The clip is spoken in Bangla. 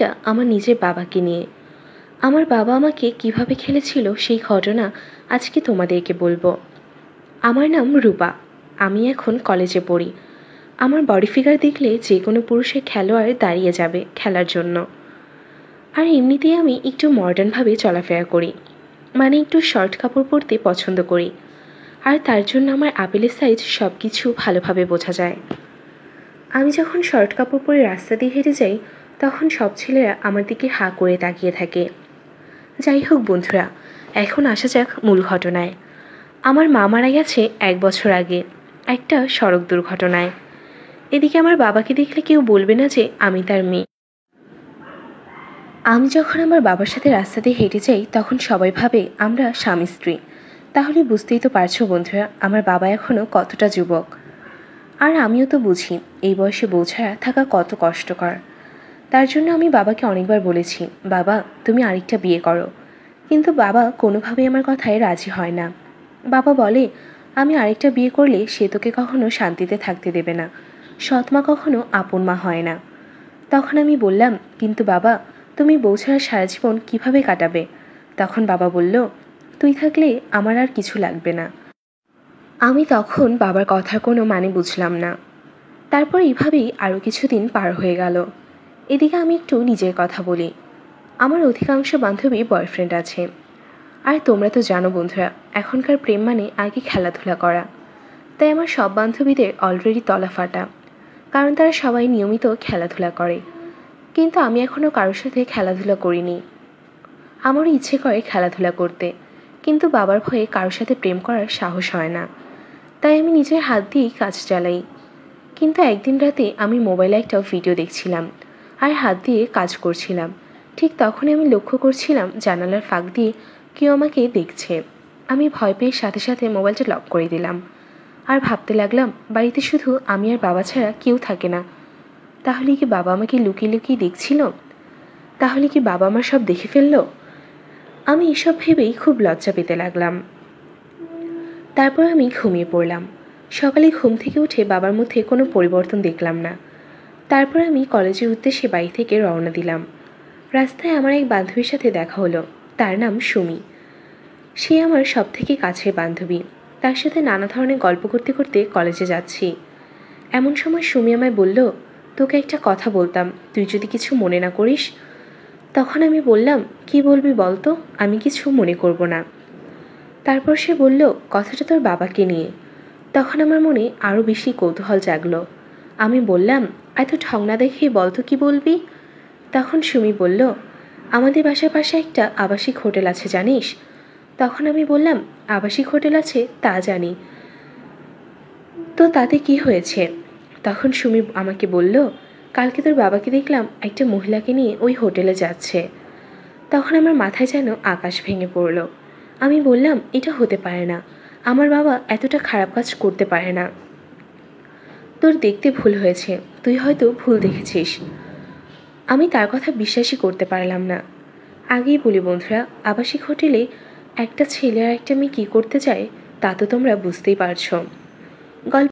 স্মৃতিটা আমার নিজের বাবাকে নিয়ে আমার বাবা আমাকে কিভাবে খেলেছিল সেই ঘটনা আজকে তোমাদেরকে বলবো আমার নাম রূপা আমি এখন কলেজে পড়ি আমার বডি ফিগার দেখলে যে কোনো পুরুষের খেলোয়াড় দাঁড়িয়ে যাবে খেলার জন্য আর এমনিতেই আমি একটু মডার্নভাবে চলাফেরা করি মানে একটু শর্ট কাপড় পরতে পছন্দ করি আর তার জন্য আমার আপেলের সাইজ সব কিছু ভালোভাবে বোঝা যায় আমি যখন শর্ট কাপড় পরে রাস্তা দিয়ে হেঁটে যাই তখন সব ছেলেরা আমার দিকে হাঁ করে তাকিয়ে থাকে যাই হোক বন্ধুরা এখন আসা যাক মূল ঘটনায় আমার মা মারা গেছে এক বছর আগে একটা সড়ক দুর্ঘটনায় এদিকে আমার বাবাকে দেখলে কেউ বলবে না যে আমি তার মেয়ে আমি যখন আমার বাবার সাথে রাস্তা দিয়ে হেঁটে যাই তখন সবাই ভাবে আমরা স্বামী স্ত্রী তাহলে বুঝতেই তো পারছো বন্ধুরা আমার বাবা এখনও কতটা যুবক আর আমিও তো বুঝি এই বয়সে বোঝা থাকা কত কষ্টকর তার জন্য আমি বাবাকে অনেকবার বলেছি বাবা তুমি আরেকটা বিয়ে করো কিন্তু বাবা কোনোভাবেই আমার কথায় রাজি হয় না বাবা বলে আমি আরেকটা বিয়ে করলে সে তোকে কখনো শান্তিতে থাকতে দেবে না সৎমা কখনো আপন মা হয় না তখন আমি বললাম কিন্তু বাবা তুমি বউ ছাড়া সারা জীবন কীভাবে কাটাবে তখন বাবা বলল তুই থাকলে আমার আর কিছু লাগবে না আমি তখন বাবার কথার কোনো মানে বুঝলাম না তারপর এইভাবেই আরও কিছুদিন পার হয়ে গেল এদিকে আমি একটু নিজের কথা বলি আমার অধিকাংশ বান্ধবী বয়ফ্রেন্ড আছে আর তোমরা তো জানো বন্ধুরা এখনকার প্রেম মানে আগে খেলাধুলা করা তাই আমার সব বান্ধবীদের অলরেডি তলা ফাটা কারণ তারা সবাই নিয়মিত খেলাধুলা করে কিন্তু আমি এখনও কারোর সাথে খেলাধুলা করিনি আমারও ইচ্ছে করে খেলাধুলা করতে কিন্তু বাবার ভয়ে কারোর সাথে প্রেম করার সাহস হয় না তাই আমি নিজের হাত দিয়েই কাজ চালাই কিন্তু একদিন রাতে আমি মোবাইলে একটা ভিডিও দেখছিলাম আর হাত দিয়ে কাজ করছিলাম ঠিক তখনই আমি লক্ষ্য করছিলাম জানালার ফাঁক দিয়ে কেউ আমাকে দেখছে আমি ভয় পেয়ে সাথে সাথে মোবাইলটা লক করে দিলাম আর ভাবতে লাগলাম বাড়িতে শুধু আমি আর বাবা ছাড়া কেউ থাকে না তাহলে কি বাবা আমাকে লুকিয়ে লুকিয়ে দেখছিল তাহলে কি বাবা আমার সব দেখে ফেলল আমি এসব ভেবেই খুব লজ্জা পেতে লাগলাম তারপর আমি ঘুমিয়ে পড়লাম সকালে ঘুম থেকে উঠে বাবার মধ্যে কোনো পরিবর্তন দেখলাম না তারপর আমি কলেজের উদ্দেশ্যে বাড়ি থেকে রওনা দিলাম রাস্তায় আমার এক বান্ধবীর সাথে দেখা হলো তার নাম সুমি সে আমার সব থেকে কাছের বান্ধবী তার সাথে নানা ধরনের গল্প করতে করতে কলেজে যাচ্ছি এমন সময় সুমি আমায় বলল তোকে একটা কথা বলতাম তুই যদি কিছু মনে না করিস তখন আমি বললাম কি বলবি বলতো আমি কিছু মনে করব না তারপর সে বলল কথাটা তোর বাবাকে নিয়ে তখন আমার মনে আরও বেশি কৌতূহল জাগলো আমি বললাম এত ঠং না বল বলতো কি বলবি তখন সুমি বলল আমাদের বাসার পাশে একটা আবাসিক হোটেল আছে জানিস তখন আমি বললাম আবাসিক হোটেল আছে তা জানি তো তাতে কি হয়েছে তখন সুমি আমাকে বলল কালকে তোর বাবাকে দেখলাম একটা মহিলাকে নিয়ে ওই হোটেলে যাচ্ছে তখন আমার মাথায় যেন আকাশ ভেঙে পড়ল আমি বললাম এটা হতে পারে না আমার বাবা এতটা খারাপ কাজ করতে পারে না তোর দেখতে ভুল হয়েছে তুই হয়তো ভুল দেখেছিস আমি তার কথা বিশ্বাসই করতে পারলাম না আগেই বলি বন্ধুরা আবাসিক হোটেলে একটা ছেলে আর একটা মেয়ে কী করতে চায় তা তো তোমরা বুঝতেই পারছো গল্প